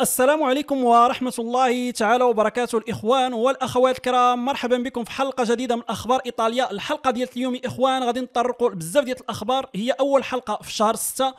السلام عليكم ورحمة الله تعالى وبركاته الإخوان والأخوات الكرام مرحبا بكم في حلقة جديدة من أخبار إيطاليا الحلقة ديال اليوم إخوان غادي نطرقوا بزاف ديال الأخبار هي أول حلقة في شهر 6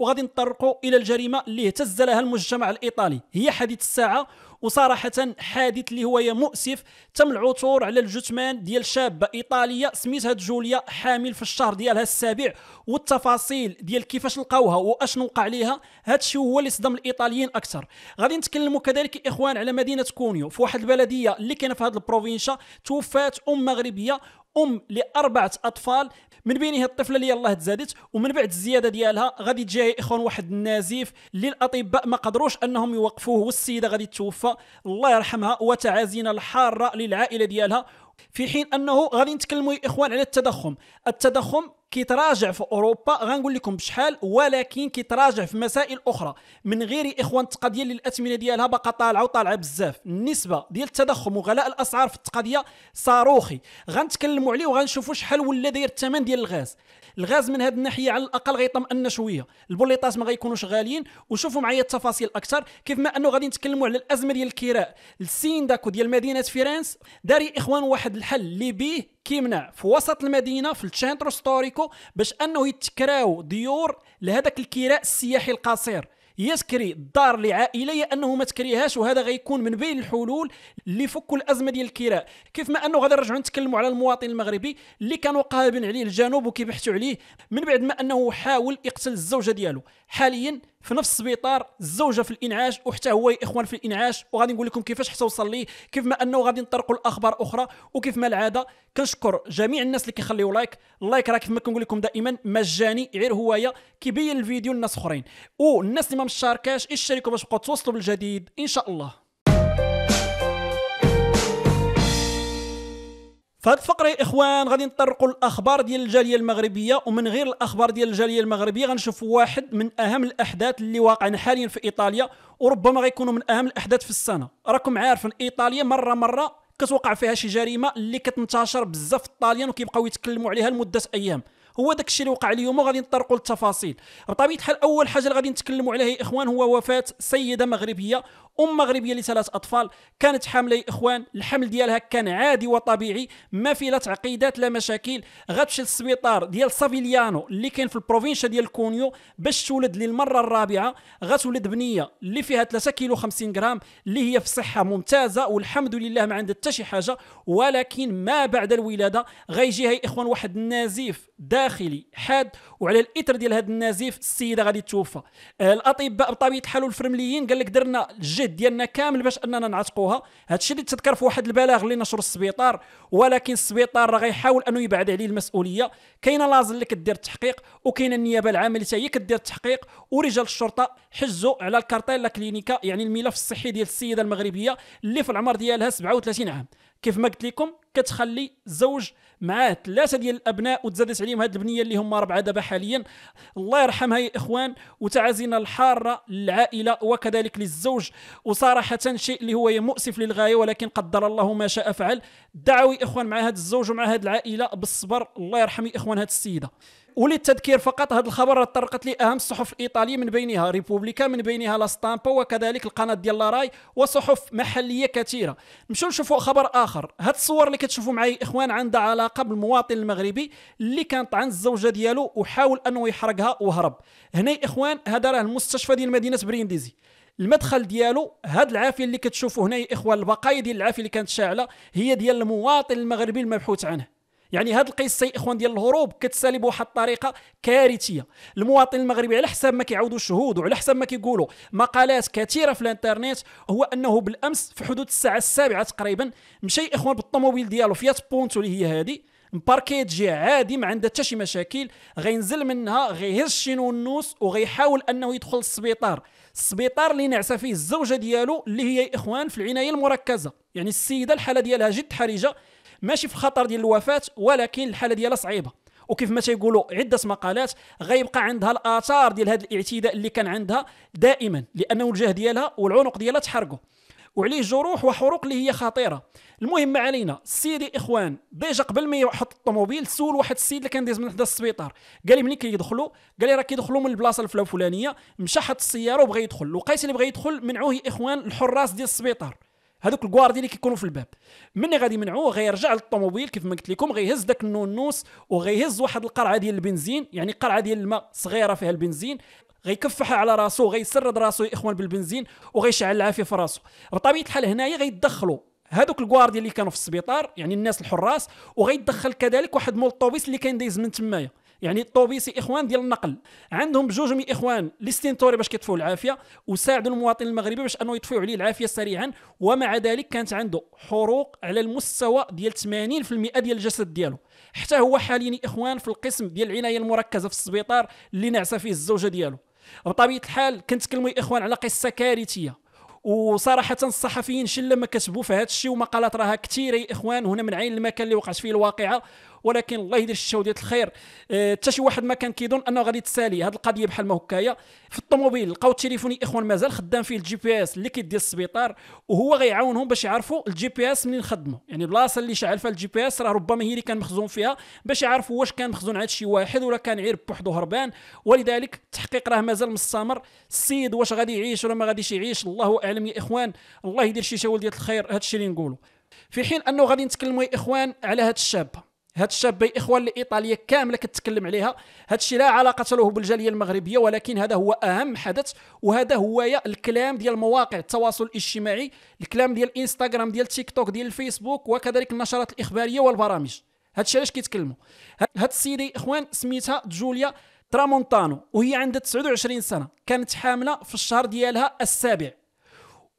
وغادي نطرقوا الى الجريمه اللي اهتز لها المجتمع الايطالي هي حديث الساعه وصراحة حادث اللي هو مؤسف تم العثور على الجثمان ديال شابة إيطالية سميتها جوليا حامل في الشهر ديالها السابع والتفاصيل ديال كيفاش لقاوها واشنو وقع ليها الشيء هو اللي صدم الإيطاليين أكثر غادي نتكلموا كذلك الإخوان على مدينة كونيو في واحد البلدية اللي كاينة في هذه البروفينشا توفات أم مغربية ام لاربعه اطفال من بينه الطفله اللي يلاه تزادت ومن بعد الزياده ديالها غادي تجي اخوان واحد النزيف اللي الاطباء ما قدروش انهم يوقفوه والسيده غادي توفى الله يرحمها وتعازينا الحاره للعائله ديالها في حين انه غادي نتكلموا يا اخوان على التضخم التضخم كيتراجع في اوروبا غنقول لكم بشحال ولكن كيتراجع في مسائل اخرى من غير اخوان التقضيه اللي الاثمنه ديالها باقا طالعه وطالعه بزاف النسبه ديال التضخم وغلاء الاسعار في التقضيه صاروخي غنتكلموا عليه وغنشوفوا شحال ولا داير الثمن ديال الغاز الغاز من هذه الناحيه على الاقل غيطمئن شويه البوليطات ما غيكونوش غاليين وشوفوا معايا التفاصيل اكثر كيف ما انه غادي نتكلموا على الازمه ديال الكراء داكو ديال مدينه فيرنس داري اخوان واحد واحد الحل اللي بيه كيمنع في وسط المدينه في التشانترو ستوريكو باش انه يتكراو ديور لهذاك الكراء السياحي القصير يسكري الدار لعائله يا انه ما تكريهاش وهذا غيكون من بين الحلول اللي فكوا الازمه ديال الكراء كيف ما انه غادي نرجعوا نتكلموا على المواطن المغربي اللي كانوا قابين عليه الجنوب وكيبحثوا عليه من بعد ما انه حاول يقتل الزوجه ديالو حاليا في نفس السبيطار الزوجه في الانعاش وحتى هو الاخوان في الانعاش وغادي نقول لكم كيفاش حتى وصل لي كيف ما انه غادي نطرقوا لاخبار اخرى وكيف ما العاده كنشكر جميع الناس اللي كيخليو لايك اللايك راه كيف ما كنقول لكم دائما مجاني غير هوايه كيبين الفيديو للناس اخرين والناس اللي ما مشاركاش اشتركوا باش تبقاو توصلوا بالجديد ان شاء الله في الفقره يا اخوان غادي نطرقوا الاخبار ديال الجاليه المغربيه ومن غير الاخبار ديال الجاليه المغربيه غنشوفوا واحد من اهم الاحداث اللي واقعين حاليا في ايطاليا وربما غيكونوا من اهم الاحداث في السنه راكم عارفين ايطاليا مره مره كتوقع فيها شي جريمه اللي كتنتشر بزاف في الطاليان وكيبقاو يتكلموا عليها لمده ايام هو داك الشيء اللي وقع اليوم وغادي نطرقوا للتفاصيل بطبيعه الحال اول حاجه اللي غادي نتكلموا عليها يا اخوان هو وفاه سيده مغربيه ام مغربيه لثلاث اطفال كانت حامله يا اخوان الحمل ديالها كان عادي وطبيعي ما فيه لا تعقيدات لا مشاكل غتمشي للسبيطار ديال سافيليانو اللي كاين في البروفينشا ديال كونيو باش تولد للمره الرابعه غتولد بنيه اللي فيها 3 كيلو 50 غرام اللي هي في صحه ممتازه والحمد لله ما عندها حتى شي حاجه ولكن ما بعد الولاده غيجيها يا اخوان واحد النزيف داخلي حاد وعلى الاثر ديال هذا النزيف السيده غادي توفى آه، الاطباء بطبيعه الحال والفرمليين قال لك درنا الجهد الاحتياجات ديالنا كامل باش اننا نعتقوها هادشي اللي تذكر في واحد البلاغ اللي نشر السبيطار ولكن السبيطار راه غيحاول انه يبعد عليه المسؤوليه كاينه لاز اللي كدير التحقيق وكاينه النيابه العامه اللي هي كدير التحقيق ورجال الشرطه حجوا على الكارتيل لا كلينيكا يعني الملف الصحي ديال السيده المغربيه اللي في العمر ديالها 37 عام كيف ما قلت لكم كتخلي الزوج معاه ثلاثه ديال الابناء وتزادت عليهم هاد البنيه اللي هما ربعه دابا حاليا الله يرحمها يا اخوان وتعازينا الحاره للعائله وكذلك للزوج وصراحه شيء اللي هو مؤسف للغايه ولكن قدر الله ما شاء فعل دعوا يا اخوان مع هاد الزوج ومع هاد العائله بالصبر الله يرحم يا اخوان هاد السيده وللتذكير فقط هذا الخبر طرقت لي اهم الصحف الايطاليه من بينها ريبوبليكا من بينها لا ستامبا وكذلك القناه ديال لا راي وصحف محليه كثيره نمشيو نشوفوا خبر اخر هاد الصور اللي كتشوفوا معايا الاخوان عندها علاقه بالمواطن المغربي اللي كان طعن الزوجه ديالو وحاول انه يحرقها وهرب هنا اخوان هذا راه المستشفى ديال مدينه برينديزي المدخل ديالو هاد العافيه اللي كتشوفوا هنا يا اخوان البقايا ديال العافيه اللي كانت شاعله هي ديال المواطن المغربي المبحوث عنه يعني هاد القصه اخوان ديال الهروب كتسالي بواحد الطريقه كارثيه المواطن المغربي على حساب ما كيعاودوا الشهود وعلى حساب ما كيقولوا مقالات كثيره في الانترنت هو انه بالامس في حدود الساعه السابعه تقريبا مشى اخوان بالطوموبيل ديالو فيات بونتو اللي هي هذه مباركي تجي عادي ما عندها حتى شي مشاكل غينزل منها غيهز الشينو والنوس وغيحاول انه يدخل السبيطار السبيطار اللي نعسى فيه الزوجه ديالو اللي هي اخوان في العنايه المركزه يعني السيده الحاله ديالها جد حرجه ماشي في خطر ديال الوفاه ولكن الحاله ديالها صعيبه وكيف ما تيقولوا عده مقالات غيبقى عندها الاثار ديال هذا الاعتداء اللي كان عندها دائما لانه الجاه ديالها والعنق ديالها تحرقوا وعليه جروح وحروق اللي هي خطيره المهم ما علينا سيدي الاخوان ديجا قبل ما يحط الطوموبيل سول واحد السيد اللي كان داز من حدا السبيطار قال لي ملي كيدخلوا قال لي راه كيدخلوا من البلاصه الفلانيه مشى حط السياره وبغى يدخل لقيت اللي بغى يدخل منعوه اخوان الحراس ديال السبيطار هذوك الكواردي اللي كيكونوا في الباب ملي غادي يمنعوه غيرجع للطوموبيل كيف ما قلت لكم غيهز داك النونوس وغيهز واحد القرعه ديال البنزين يعني قرعه ديال الماء صغيره فيها البنزين غيكفحها على راسو غيسرد راسو يا اخوان بالبنزين وغيشعل العافيه في راسو بطبيعه الحال هنايا غيدخلوا هذوك الكواردي اللي كانوا في السبيطار يعني الناس الحراس وغيدخل كذلك واحد مول الطوبيس اللي كان دايز من تمايا يعني الطوبيسي اخوان ديال النقل عندهم بجوج من اخوان الاستنتوري باش كيطفوا العافيه وساعدوا المواطن المغربي باش انه يطفيو عليه العافيه سريعا ومع ذلك كانت عنده حروق على المستوى ديال 80% ديال الجسد ديالو حتى هو حاليا اخوان في القسم ديال العنايه المركزه في السبيطار اللي نعسى فيه الزوجه ديالو بطبيعه الحال كنتكلموا يا اخوان على قصه كارثيه وصراحه الصحفيين شله ما كتبوا في هذا الشيء ومقالات راها كثيره يا اخوان هنا من عين المكان اللي وقعت فيه الواقعه ولكن الله يدير الشو ديال الخير آه، حتى شي واحد ما كان كيظن انه غادي تسالي هذه القضيه بحال ما هكايا في الطوموبيل لقاو التليفون اخوان مازال خدام فيه الجي بي اس اللي كيدي السبيطار وهو غيعاونهم باش يعرفوا الجي بي اس منين خدمه يعني البلاصه اللي شعل فيها الجي بي اس راه ربما هي اللي كان مخزون فيها باش يعرفوا واش كان مخزون عند شي واحد ولا كان عير بوحدو هربان ولذلك التحقيق راه مازال مستمر السيد واش غادي يعيش ولا ما غاديش يعيش الله اعلم يا اخوان الله يدير شي شاول ديال الخير هذا الشيء اللي نقولوا في حين انه غادي نتكلموا يا اخوان على هذا الشاب هاد الشابين اخوان الايطاليه كامله كتكلم عليها هاد الشيء لا علاقه له بالجاليه المغربيه ولكن هذا هو اهم حدث وهذا هو الكلام ديال مواقع التواصل الاجتماعي الكلام ديال الانستغرام ديال تيك توك ديال الفيسبوك وكذلك النشرات الاخباريه والبرامج هاد الشيء علاش كيتكلموا هاد السيده اخوان سميتها جوليا ترامونتانو وهي عندها 29 سنه كانت حامله في الشهر ديالها السابع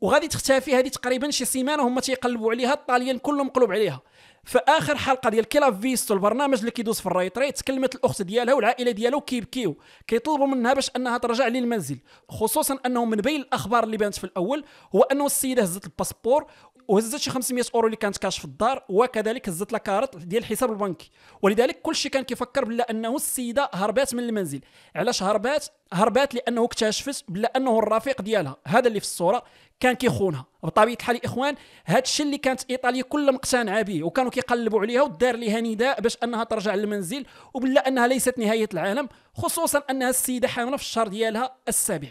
وغادي تختفي هذه تقريبا شي سيمانه هما تيقلبوا عليها الطاليان كلهم مقلوب عليها فاخر حلقه ديال كيلا فيستو البرنامج اللي كيدوز في الريتري تكلمت الاخت ديالها والعائله ديالها كيبكيو كيطلبوا منها باش انها ترجع للمنزل خصوصا انه من بين الاخبار اللي بانت في الاول هو انه السيده هزت الباسبور وهزت شي 500 اورو اللي كانت كاش في الدار وكذلك هزت لا كارت ديال الحساب البنكي ولذلك كلشي كان كيفكر بلا انه السيده هربات من المنزل علاش هربات هربات لانه اكتشفت بلا انه الرفيق ديالها هذا اللي في الصوره كان كيخونها بطبيعه الحال الاخوان هذا الشيء اللي كانت ايطاليا كلها مقتنعه به وكانوا كيقلبوا عليها ودار ليها نداء باش انها ترجع للمنزل وبلا انها ليست نهايه العالم خصوصا انها السيده حامله في الشهر ديالها السابع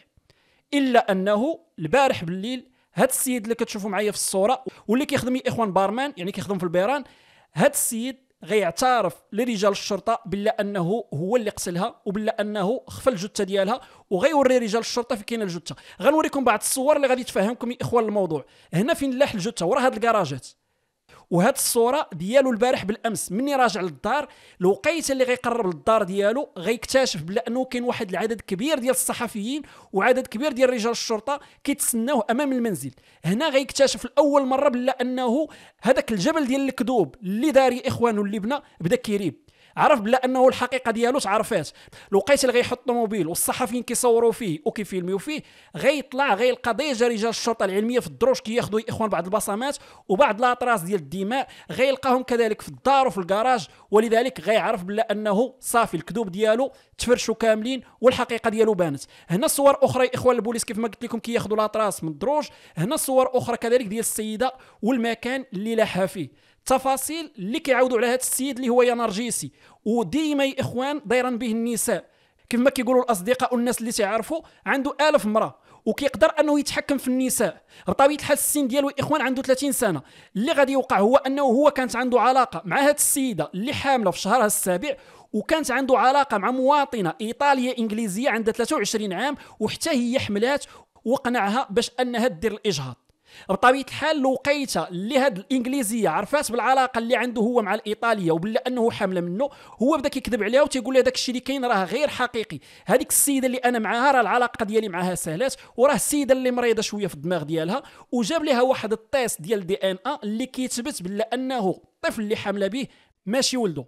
الا انه البارح بالليل هذا السيد اللي كتشوفوا معايا في الصوره واللي كيخدم اخوان بارمان يعني كيخدم في البيران هذا السيد غيعترف لرجال الشرطه بلا انه هو اللي قتلها وبلا انه خفى الجثه ديالها وغيوري رجال الشرطه في كاينه الجثه غنوريكم بعض الصور اللي غادي تفهمكم يا اخوان الموضوع هنا فين لاح الجثه ورا هاد الكراجات وهاد الصوره ديالو البارح بالامس مني راجع للدار الوقيته اللي غيقرب للدار ديالو غيكتشف بلا انه كاين واحد العدد كبير ديال الصحفيين وعدد كبير ديال رجال الشرطه كيتسناوه امام المنزل هنا غيكتشف لاول مره بلا انه هذاك الجبل ديال الكذوب اللي داري اخوانه اللبنه بدا كيريب عرف بلا انه الحقيقه ديالو تعرفات الوقيت اللي غيحط الطوموبيل والصحفيين كيصوروا فيه وكيفيلميو فيه غيطلع غيلقى ديجا رجال الشرطه العلميه في الدروج كياخذوا اخوان بعض البصمات وبعض الاطراس ديال الدماء غيلقاهم كذلك في الدار وفي الكراج ولذلك غيعرف بلا انه صافي الكذوب ديالو تفرشوا كاملين والحقيقه ديالو بانت هنا صور اخرى اخوان البوليس كيف ما قلت لكم كياخذوا الاطراس من الدروج هنا صور اخرى كذلك ديال السيده والمكان اللي لاحها فيه تفاصيل اللي كيعاودوا على هذا السيد اللي هو يا نرجسي وديما يا اخوان دايرا به النساء كيف ما كيقولوا الاصدقاء والناس اللي تعرفوا عنده آلاف مرة وكيقدر انه يتحكم في النساء بطبيعه الحال السن ديالو اخوان عنده 30 سنه اللي غادي يوقع هو انه هو كانت عنده علاقه مع هذه السيده اللي حامله في شهرها السابع وكانت عنده علاقه مع مواطنه ايطاليه انجليزيه عندها 23 عام وحتى هي حملات وقنعها باش انها دير الاجهاض بطبيعه الحال الوقيته اللي هاد الانجليزيه عرفات بالعلاقه اللي عنده هو مع الايطاليه وبلا انه حامله منه هو بدا كيكذب عليها وتيقول لها داك الشيء اللي كاين راه غير حقيقي هذيك السيده اللي انا معاها راه العلاقه ديالي معاها سهلات وراه السيده اللي مريضه شويه في الدماغ ديالها وجاب لها واحد التيست ديال دي ان ا إيه اللي كيثبت بلا انه الطفل اللي حامله به ماشي ولده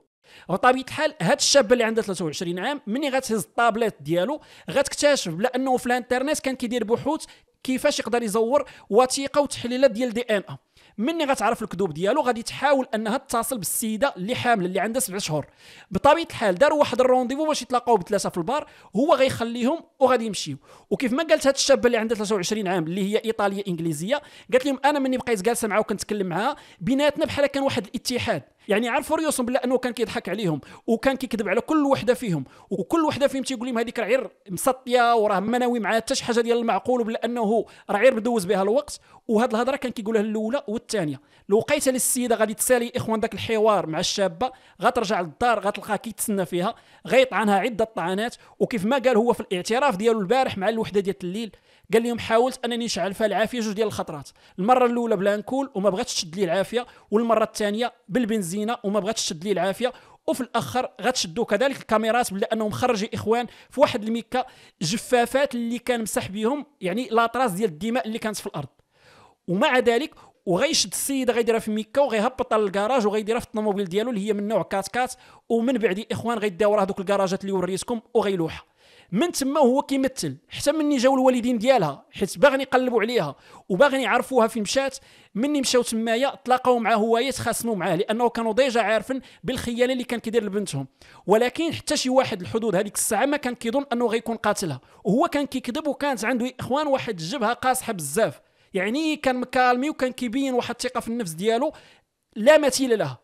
بطبيعه الحال هاد الشاب اللي عنده 23 عام مني غتهز الطابليت ديالو غتكتشف بلا انه في الانترنت كان كيدير بحوث كيفاش يقدر يزور وثيقه وتحليلات ديال دي ان ا مني غتعرف الكذوب ديالو غادي تحاول انها تتصل بالسيده اللي حامله اللي عندها سبع شهور بطبيعه الحال داروا واحد الرونديفو باش يتلاقاو بثلاثه في البار هو غيخليهم وغادي يمشيو وكيف ما قالت هاد الشابه اللي عندها 23 عام اللي هي ايطاليه انجليزيه قالت لهم انا مني بقيت جالسه معاه وكنتكلم معاها بيناتنا بحال كان واحد الاتحاد يعني عارف ريوسهم بلا انه كان كيضحك عليهم وكان كيكذب على كل وحده فيهم وكل وحده فيهم تيقول لهم هذيك العير مسطيه وراه مناوي معاه حتى شي حاجه ديال المعقول بلا انه راه عير مدوز بها الوقت وهاد الهضره كان كيقولها الاولى والثانيه لوقيتها اللي السيده غادي تسالي اخوان ذاك الحوار مع الشابه غترجع للدار غتلقاها كيتسنى فيها غيطعنها عده طعنات وكيف ما قال هو في الاعتراف ديالو البارح مع الوحده ديال الليل قال لهم حاولت انني نشعل فيها العافيه جوج ديال الخطرات المره الاولى بلانكول وما بغاتش تشد لي العافيه والمره الثانيه بالبنزينه وما بغاتش تشد لي العافيه وفي الاخر غتشدوا كذلك الكاميرات بلا انهم خرجوا اخوان في واحد الميكا جفافات اللي كان مسح بهم يعني لاطراس ديال الدماء اللي كانت في الارض ومع ذلك وغيشد السيده غيديرها في ميكا وغيهبط للكراج وغيديرها في الطوموبيل ديالو اللي هي من نوع كات كات ومن بعد اخوان غيداو راه دوك الكراجات اللي وريتكم وغيلوحها من تما هو كيمثل حتى مني جاو الوالدين ديالها حيت باغين يقلبوا عليها وباغين يعرفوها فين مشات مني مشاو تمايا تلاقاو مع هوايه تخاصموا معاه لانه كانوا ديجا عارفين بالخيانه اللي كان كيدير لبنتهم ولكن حتى شي واحد الحدود هذيك الساعه ما كان كيظن انه غيكون قاتلها وهو كان كيكذب وكانت عنده اخوان واحد الجبهه قاصحه بزاف يعني كان مكالمي وكان كيبين واحد الثقه في النفس ديالو لا مثيل لها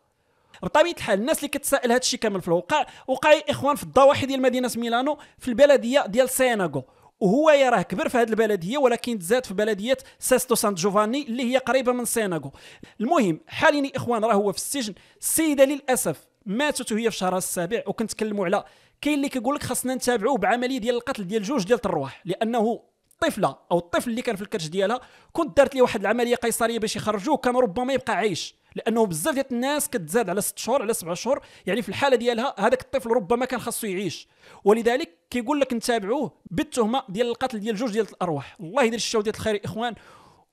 بطبيعه الحال الناس اللي كتسائل هذا الشيء كامل في الواقع وقع يا اخوان في الضواحي ديال مدينه ميلانو في البلديه ديال سيناغو وهو راه كبر في هذه البلديه ولكن تزاد في بلديه ساستو سان جوفاني اللي هي قريبه من سيناغو المهم حاليا يا اخوان راه هو في السجن السيده للاسف ماتت وهي في شهرها السابع وكنتكلموا على كاين اللي كيقول لك خاصنا نتابعوه بعمليه ديال القتل ديال جوج ديال الرواح لانه الطفله او الطفل اللي كان في الكرش ديالها كنت دارت ليه واحد العمليه قيصريه باش يخرجوه كان ربما يبقى عايش لانه بزاف ديال الناس كتزاد على 6 شهور على 7 شهور يعني في الحاله ديالها هذاك الطفل ربما كان خاصو يعيش ولذلك كيقول لك نتابعوه بالتهمه ديال القتل ديال جوج ديال الارواح الله يدير الشو ديال الخير اخوان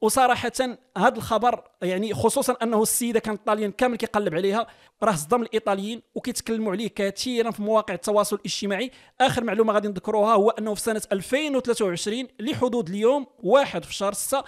وصراحه هذا الخبر يعني خصوصا انه السيده كانت طاليان كامل كيقلب عليها راه صدم الايطاليين وكيتكلموا عليه كثيرا في مواقع التواصل الاجتماعي اخر معلومه غادي نذكروها هو انه في سنه 2023 لحدود اليوم واحد في شهر 6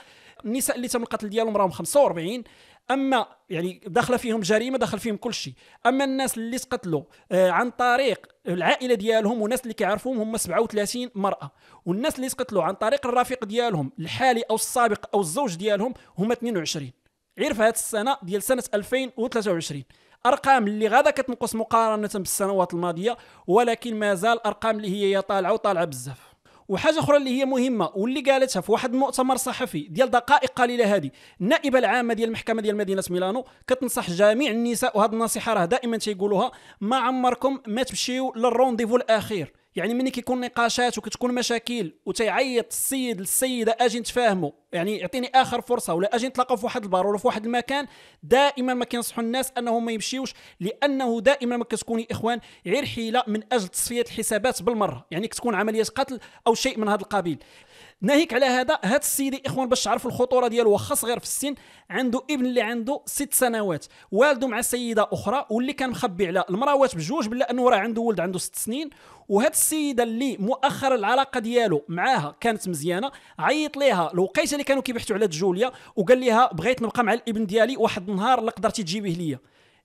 النساء اللي تم القتل ديالهم راهم 45 اما يعني داخله فيهم جريمه داخل فيهم كل شيء اما الناس اللي تقتلوا آه، عن طريق العائله ديالهم والناس اللي كيعرفوهم هم 37 مراه والناس اللي تقتلوا عن طريق الرفيق ديالهم الحالي او السابق او الزوج ديالهم هم 22 غير في هذه السنه ديال سنه 2023 ارقام اللي غادا كتنقص مقارنه بالسنوات الماضيه ولكن مازال ارقام اللي هي طالعه وطالعه بزاف وحاجه اخرى اللي هي مهمه واللي قالتها في واحد المؤتمر صحفي ديال دقائق قليله هذه النائبه العامه ديال المحكمه ديال مدينه ميلانو كتنصح جميع النساء وهذه النصيحه راه دائما تيقولوها ما عمركم ما تمشيو للرونديفو الاخير يعني ملي كيكون نقاشات وكتكون مشاكل وتيعيط السيد للسيده اجي نتفاهموا يعني يعطيني اخر فرصه ولا اجي نتلاقاو في واحد البار ولا في واحد المكان دائما ما كينصحوا الناس انهم ما يمشيوش لانه دائما ما كتكون اخوان غير حيله من اجل تصفيه الحسابات بالمره يعني كتكون عمليه قتل او شيء من هذا القبيل ناهيك على هذا هاد السيد اخوان باش تعرفوا الخطوره ديالو واخا صغير في السن عنده ابن اللي عنده ست سنوات والده مع سيده اخرى واللي كان مخبي على المراوات بجوج بلا انه راه عنده ولد عنده ست سنين وهاد السيده اللي مؤخرا العلاقه ديالو معاها كانت مزيانه عيط ليها الوقيته اللي كانوا كيبحثوا على جوليا وقال لها بغيت نبقى مع الابن ديالي واحد النهار اللي قدرتي تجيبيه ليا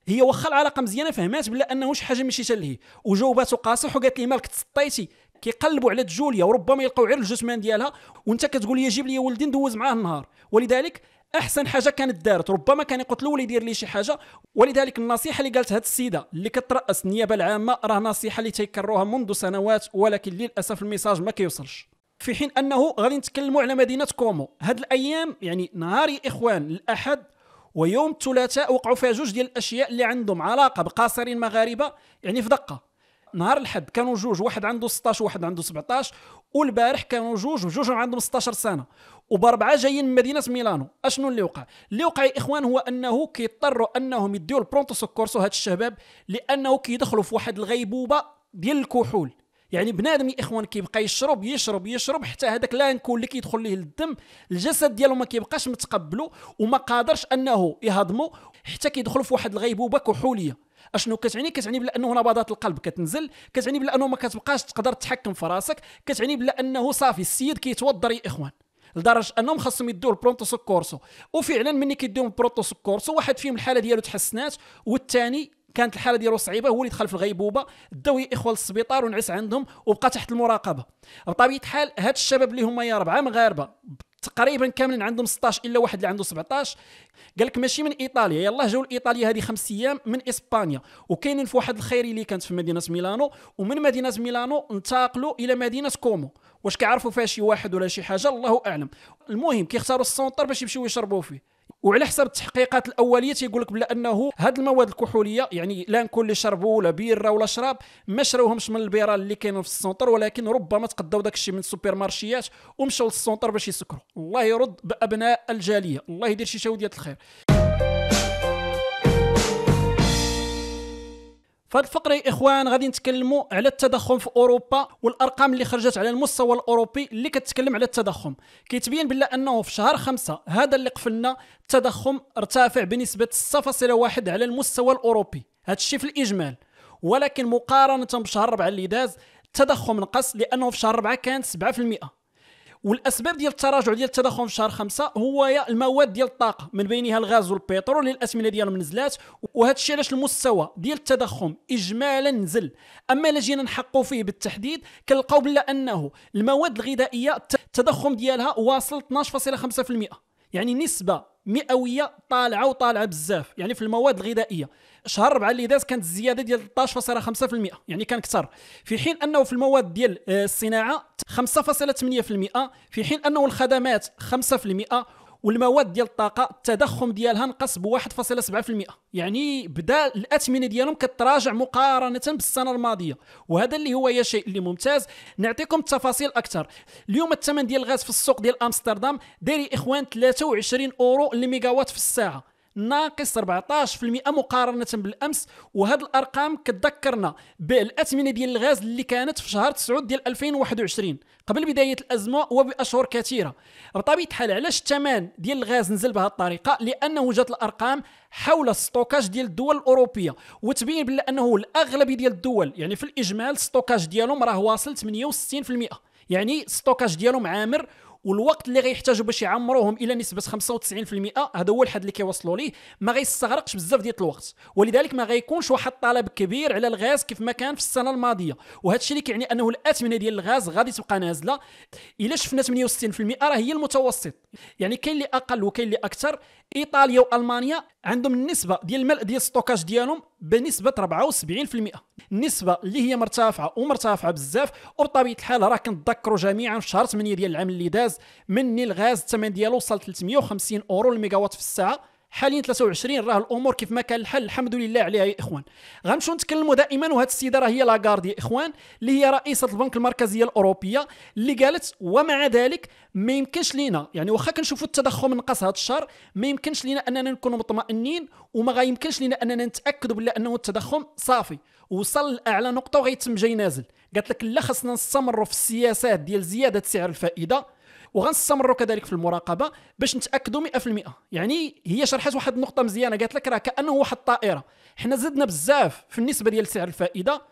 هي واخا العلاقه مزيانه فهمات بلا انه شي حاجه ماشي تاله وجاوباتو قاصح وقالت ليه مالك تسطيتي كيقلبوا على جوليا وربما يلقاو غير الجثمان ديالها وانت كتقول لي جيب لي ولدي ندوز معاه النهار ولذلك احسن حاجه كانت دارت ربما كان يقتلوا ولا يدير لي شي حاجه ولذلك النصيحه اللي قالت هذه السيده اللي كتراس النيابه العامه راه نصيحه اللي تيكرروها منذ سنوات ولكن للاسف الميساج ما كيوصلش في حين انه غادي نتكلموا على مدينه كومو هاد الايام يعني نهار يا اخوان الاحد ويوم الثلاثاء وقعوا فيها جوج ديال الاشياء اللي عندهم علاقه بقاصرين مغاربه يعني في دقه نهار الحد كانوا جوج واحد عنده 16 وواحد عنده 17 والبارح كانوا جوج وجوج عندهم 16 سنه وباربعه جايين من مدينه ميلانو اشنو اللي وقع اللي وقع يا اخوان هو انه كيضطروا انهم يديو البرونتو سكورسو هاد الشباب لانه كيدخلوا في واحد الغيبوبه ديال الكحول يعني بنادم يا اخوان كيبقى يشرب يشرب يشرب حتى هذاك لانكو اللي كيدخل ليه الدم الجسد ديالو ما كيبقاش متقبلو وما قادرش انه يهضمو حتى كيدخل في واحد الغيبوبه كحوليه اشنو كتعني كتعني بانه نبضات القلب كتنزل كتعني بانه ما كتبقاش تقدر تتحكم في راسك كتعني بانه صافي السيد كيتوضر يا اخوان لدرجه انهم خاصهم يدوه البرونتو سكورسو وفعلا ملي كيديهم البرونتو سكورسو واحد فيهم الحاله ديالو تحسنات والثاني كانت الحاله ديالو صعيبه هو اللي دخل في الغيبوبه داو اخوه للسبيطار ونعس عندهم وبقى تحت المراقبه بطبيعه الحال هاد الشباب اللي هما يا ربعه مغاربه تقريبا كاملين عندهم 16 الا واحد اللي عنده 17 قال لك ماشي من ايطاليا يلاه جاو لايطاليا هذه خمس ايام من اسبانيا وكاينين في واحد الخيري اللي كانت في مدينه ميلانو ومن مدينه ميلانو انتقلوا الى مدينه كومو واش كيعرفوا فيها شي واحد ولا شي حاجه الله اعلم المهم كيختاروا السونتر باش يمشيو يشربوا فيه وعلى حسب التحقيقات الاوليه تيقول لك بلا انه هاد المواد الكحوليه يعني لا نكون اللي شربوا ولا بيره ولا شراب ما شراوهمش من البيره اللي كاينين في السونتر ولكن ربما تقداو داكشي من السوبر مارشيات ومشاو للسونتر باش يسكروا الله يرد بابناء الجاليه الله يدير شي شاوديه الخير في هذه الفقره اخوان غادي نتكلموا على التضخم في اوروبا والارقام اللي خرجت على المستوى الاوروبي اللي كتكلم على التضخم كيتبين بالله انه في شهر خمسة هذا اللي قفلنا التضخم ارتفع بنسبه 0.1 على المستوى الاوروبي هذا الشيء في الاجمال ولكن مقارنه بشهر 4 اللي داز التضخم نقص لانه في شهر 4 كانت 7% والاسباب ديال التراجع ديال التضخم في شهر خمسة هو المواد ديال الطاقه من بينها الغاز والبترول الاسمنه ديالهم نزلات وهذا الشيء علاش المستوى ديال التضخم اجمالا نزل اما الا جينا نحقوا فيه بالتحديد كنلقاو بلا انه المواد الغذائيه التضخم ديالها واصل 12.5% يعني نسبه مئويه طالعه وطالعه بزاف يعني في المواد الغذائيه شهر 4 اللي داز كانت الزياده ديال 13.5% يعني كان كثر في حين انه في المواد ديال آه، الصناعه 5.8% في حين انه الخدمات 5% والمواد ديال الطاقه التضخم ديالها نقص ب 1.7% يعني بدا الاثمنه ديالهم كتراجع مقارنه بالسنه الماضيه وهذا اللي هو شيء اللي ممتاز نعطيكم التفاصيل اكثر اليوم الثمن ديال الغاز في السوق ديال امستردام داري اخوان 23 اورو لميغاوات في الساعه ناقص 14% مقارنه بالامس وهذه الارقام كتذكرنا بالاثمنه ديال الغاز اللي كانت في شهر 9 ديال 2021 قبل بدايه الازمه وباشهر كثيره بطبيعه الحال علاش الثمن ديال الغاز نزل بهذه الطريقه لانه جات الارقام حول الستوكاج ديال الدول الاوروبيه وتبين بلا انه الاغلبيه ديال الدول يعني في الاجمال الستوكاج ديالهم راه واصل 68% يعني الستوكاج ديالهم عامر والوقت اللي غيحتاجوا باش يعمروهم الى نسبه 95% هذا هو الحد اللي كيوصلوا ليه ما غيستغرقش بزاف ديال الوقت ولذلك ما غيكونش واحد الطلب كبير على الغاز كيف ما كان في السنه الماضيه وهذا الشيء اللي كيعني انه الاثمنه ديال الغاز غادي تبقى نازله الا شفنا 68% راه هي المتوسط يعني كاين اللي اقل وكاين اللي اكثر ايطاليا والمانيا عندهم النسبه ديال الملء ديال السطوكاج ديالهم بنسبه 74% النسبه اللي هي مرتفعه ومرتفعه بزاف وبطبيعه الحال راه كنتذكروا جميعا في شهر 8 ديال العام اللي داز مني الغاز الثمن ديالو وصل 350 اورو الميجاوات في الساعه حاليا 23 راه الامور كيف ما كان الحل الحمد لله عليها يا اخوان غنمشيو نتكلموا دائما وهذه السيده راه هي لاغارد يا اخوان اللي هي رئيسه البنك المركزيه الاوروبيه اللي قالت ومع ذلك ما يمكنش لينا يعني واخا كنشوفوا التضخم نقص هذا الشهر ما يمكنش لينا اننا نكونوا مطمئنين وما غيمكنش لينا اننا نتاكدوا بلا انه التضخم صافي وصل لاعلى نقطه وغيتم جاي نازل قالت لك لا خصنا نستمروا في السياسات ديال زياده سعر الفائده وغنستمروا كذلك في المراقبه باش نتاكدوا 100% يعني هي شرحت واحد النقطه مزيانه قالت لك راه كانه واحد الطائره حنا زدنا بزاف في النسبه ديال سعر الفائده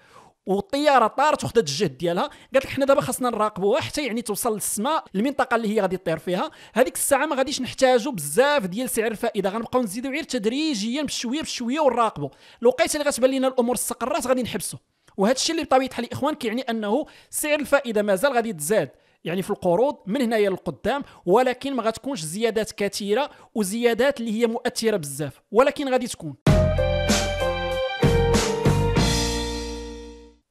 والطياره طارت وخدات الجهد ديالها قالت لك حنا دابا خاصنا نراقبوها حتى يعني توصل للسماء المنطقه اللي هي غادي تطير فيها هذيك الساعه ما غاديش نحتاجوا بزاف ديال سعر الفائده غنبقاو نزيدوا غير تدريجيا بشويه بشويه ونراقبوا الوقيته اللي غتبان لنا الامور استقرات غادي نحبسوا وهذا الشيء اللي بطبيعه الحال الاخوان كيعني انه سعر الفائده مازال غادي تزاد يعني في القروض من هنايا للقدام ولكن ما غتكونش زيادات كثيره وزيادات اللي هي مؤثره بزاف ولكن غادي تكون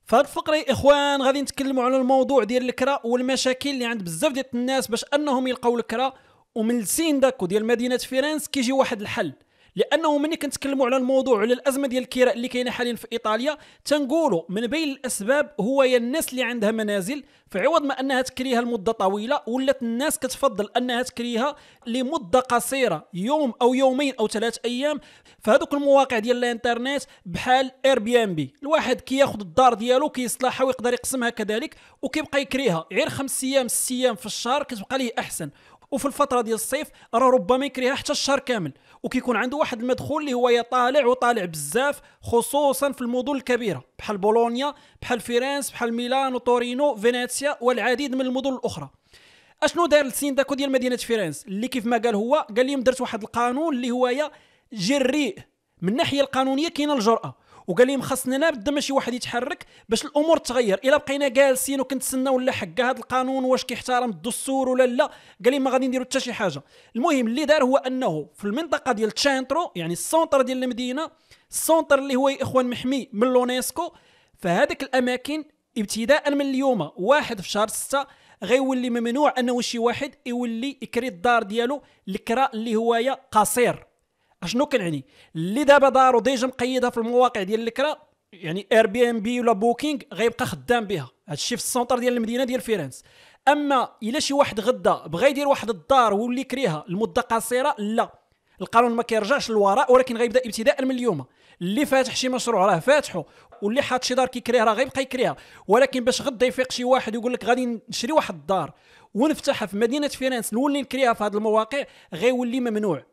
فهاد الفقره يا اخوان غادي نتكلموا على الموضوع ديال الكرا والمشاكل اللي عند بزاف ديال الناس باش انهم يلقاو الكرا ومن السين داكو ديال مدينه فيرنس كيجي واحد الحل لانه ملي كنتكلموا على الموضوع على الازمه ديال الكراء اللي كاينه حاليا في ايطاليا تنقولوا من بين الاسباب هو يا الناس اللي عندها منازل في عوض ما انها تكريها لمده طويله ولات الناس كتفضل انها تكريها لمده قصيره يوم او يومين او ثلاث ايام فهذوك المواقع ديال الانترنت بحال اير بي ام بي الواحد كياخذ الدار ديالو كيصلحها ويقدر يقسمها كذلك وكيبقى يكريها غير خمس ايام ست ايام في الشهر كتبقى ليه احسن وفي الفتره ديال الصيف راه ربما يكريها حتى الشهر كامل وكيكون عنده واحد المدخول اللي هو يا طالع وطالع بزاف خصوصا في المدن الكبيره بحال بولونيا بحال فيرنس بحال ميلان وتورينو فينيسيا والعديد من المدن الاخرى اشنو دار السين داكو ديال مدينه فيرنس اللي كيف ما قال هو قال لهم درت واحد القانون اللي هو يا جريء من الناحيه القانونيه كاينه الجراه وقال لهم خاصنا نبدا شي واحد يتحرك باش الامور تغير الا بقينا جالسين وكنتسنا ولا حق هذا القانون واش كيحترم الدستور ولا لا قال لهم ما غادي نديروا حتى شي حاجه المهم اللي دار هو انه في المنطقه ديال تشانترو يعني السونتر ديال المدينه السونتر اللي هو اخوان محمي من لونيسكو فهذيك الاماكن ابتداء من اليوم واحد في شهر 6 غيولي ممنوع انه شي واحد يولي يكري الدار ديالو الكراء اللي هوايا قصير اشنو كنعني اللي دابا دارو ديجا مقيدها في المواقع ديال الكرا يعني اير بي ام بي ولا بوكينغ غيبقى خدام بها هادشي في السونتر ديال المدينه ديال فيرنس اما الا شي واحد غدا بغا يدير واحد الدار ويولي كريها لمده قصيره لا القانون ما كيرجعش للوراء ولكن غيبدا ابتداء من اليوم اللي فاتح شي مشروع راه فاتحه واللي حاط شي دار كيكريها راه غيبقى يكريها ولكن باش غدا يفيق شي واحد ويقول لك غادي نشري واحد الدار ونفتحها في مدينه فيرنس نولي نكريها في هذه المواقع غيولي ممنوع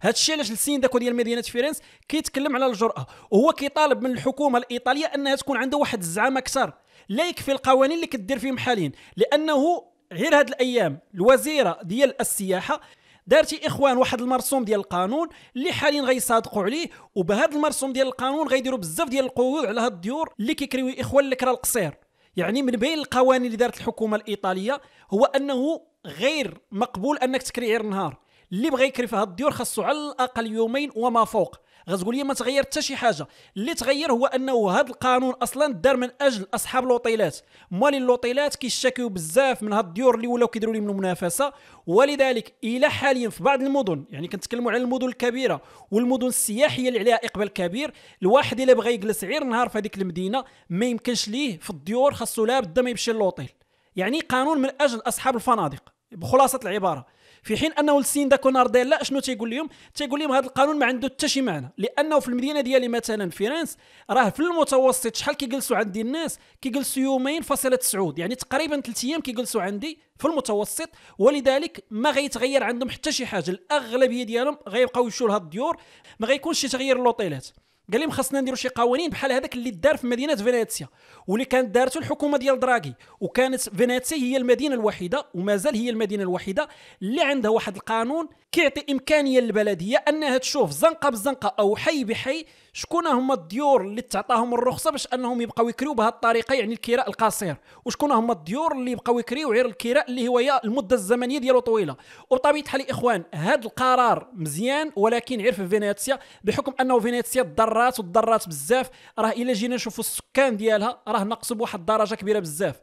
هذا الشيء علاش السينداكو ديال مدينه فيرنس كيتكلم على الجراه وهو كيطالب من الحكومه الايطاليه انها تكون عندها واحد الزعامه اكثر لا يكفي القوانين اللي كدير فيهم حاليا لانه غير هاد الايام الوزيره ديال السياحه دارتي اخوان واحد المرسوم ديال القانون اللي حاليا غيصادقوا عليه وبهذا المرسوم ديال القانون غيديروا بزاف ديال القيود على هاد الديور اللي كيكريو اخوان الكرا القصير يعني من بين القوانين اللي دارت الحكومه الايطاليه هو انه غير مقبول انك تكري غير النهار اللي بغى يكري في هاد الديور خاصو على الاقل يومين وما فوق غتقول لي ما تغير حتى شي حاجه اللي تغير هو انه هذا القانون اصلا دار من اجل اصحاب لوطيلات مالي لوطيلات كيشتكيو بزاف من هاد الديور اللي ولاو كيديروا لهم المنافسه ولذلك الى حاليا في بعض المدن يعني كنتكلموا على المدن الكبيره والمدن السياحيه اللي عليها اقبال كبير الواحد الا بغى يجلس غير نهار في هذيك المدينه ما يمكنش ليه في الديور خاصو لا بد ما يمشي للوطيل يعني قانون من اجل اصحاب الفنادق بخلاصه العباره في حين انه لسيندا لا شنو تيقول لهم تيقول لهم هذا القانون ما عنده حتى شي معنى لانه في المدينه ديالي مثلا فرنسا راه في المتوسط شحال كيجلسوا عندي الناس كيجلسوا يومين فاصله تسعود يعني تقريبا ثلاث ايام كيجلسوا عندي في المتوسط ولذلك ما غيتغير عندهم حتى شي حاجه الاغلبيه ديالهم غيبقاو يمشوا لهاد الديور ما غيكونش شي تغيير لوطيلات قال لهم خاصنا نديروا شي قوانين بحال هذاك اللي دار في مدينه فينيسيا واللي كانت دارته الحكومه ديال دراغي وكانت فينيسيا هي المدينه الوحيده ومازال هي المدينه الوحيده اللي عندها واحد القانون كيعطي امكانيه للبلديه انها تشوف زنقه بزنقه او حي بحي شكون هما الديور اللي تعطاهم الرخصه باش انهم يبقاو يكريو بهذه الطريقه يعني الكراء القصير وشكون هما الديور اللي يبقاو يكريو غير الكراء اللي هو المده الزمنيه ديالو طويله وبطبيعه الحال الاخوان هذا القرار مزيان ولكن عرف فينيسيا فينيتسيا بحكم انه فينيتسيا ضرات وضرات بزاف راه الا جينا نشوفوا السكان ديالها راه نقصوا بواحد الدرجه كبيره بزاف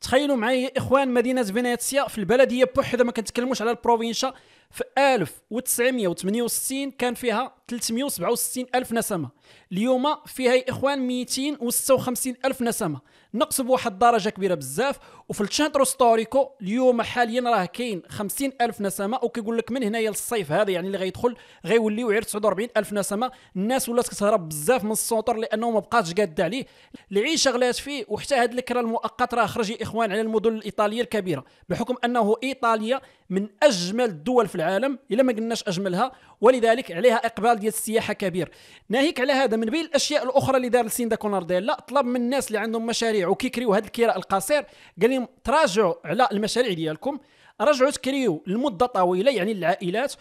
تخيلوا معايا اخوان مدينه فينيتسيا في البلديه بوحدها ما كنتكلموش على البروفينشا في 1968 كان فيها 367 ألف نسمة اليوم فيها يا اخوان 256 الف نسمه نقص بواحد الدرجه كبيره بزاف وفي التشانترو ستوريكو اليوم حاليا راه كاين 50 الف نسمه وكيقول لك من هنايا للصيف هذا يعني اللي غيدخل غيوليو غير 49 الف نسمه الناس ولات كتهرب بزاف من السونتر لانه ما بقاتش قاده عليه العيشه غلات فيه وحتى هذا الكره المؤقت راه خرج يا اخوان على المدن الايطاليه الكبيره بحكم انه ايطاليا من اجمل الدول في العالم الا ما قلناش اجملها ولذلك عليها اقبال ديال السياحه كبير ناهيك على هذا من بين الاشياء الاخرى اللي دار لسيندا لا طلب من الناس اللي عندهم مشاريع وكيكريو هذا الكراء القصير قال لهم تراجعوا على المشاريع ديالكم رجعوا تكريو لمده طويله يعني للعائلات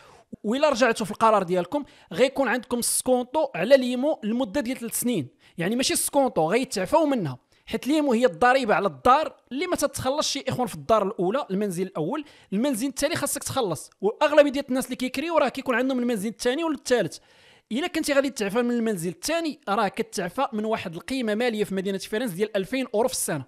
وإلا رجعتوا في القرار ديالكم غيكون عندكم سكونتو على ليمو لمده ديال ثلاث سنين يعني ماشي سكونتو غيتعفاو منها حيت ليمو هي الضريبه على الدار اللي ما تتخلصش شي اخوان في الدار الاولى المنزل الاول المنزل الثاني خاصك تخلص واغلبيه ديال الناس اللي كيكريو راه كيكون عندهم المنزل الثاني ولا الثالث الا كنتي غادي تعفى من المنزل الثاني راه كتعفى من واحد القيمه ماليه في مدينه فيرنس ديال 2000 اورو في السنه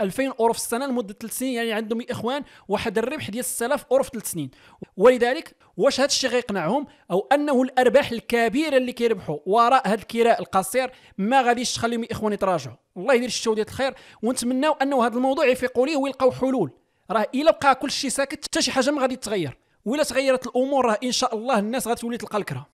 2000 اورو في السنه لمده 3 سنين يعني عندهم يا اخوان واحد الربح ديال 6000 اورو في 3 سنين ولذلك واش هذا الشيء غيقنعهم او انه الارباح الكبيره اللي كيربحوا وراء هذا الكراء القصير ما غاديش تخليهم يا اخوان يتراجعوا الله يدير ديال الخير ونتمناو انه هذا الموضوع يفيقوا ليه ويلقاو حلول راه الا بقى كل شيء ساكت حتى شي حاجه ما غادي تتغير ولا تغيرت الامور راه ان شاء الله الناس غتولي تلقى الكره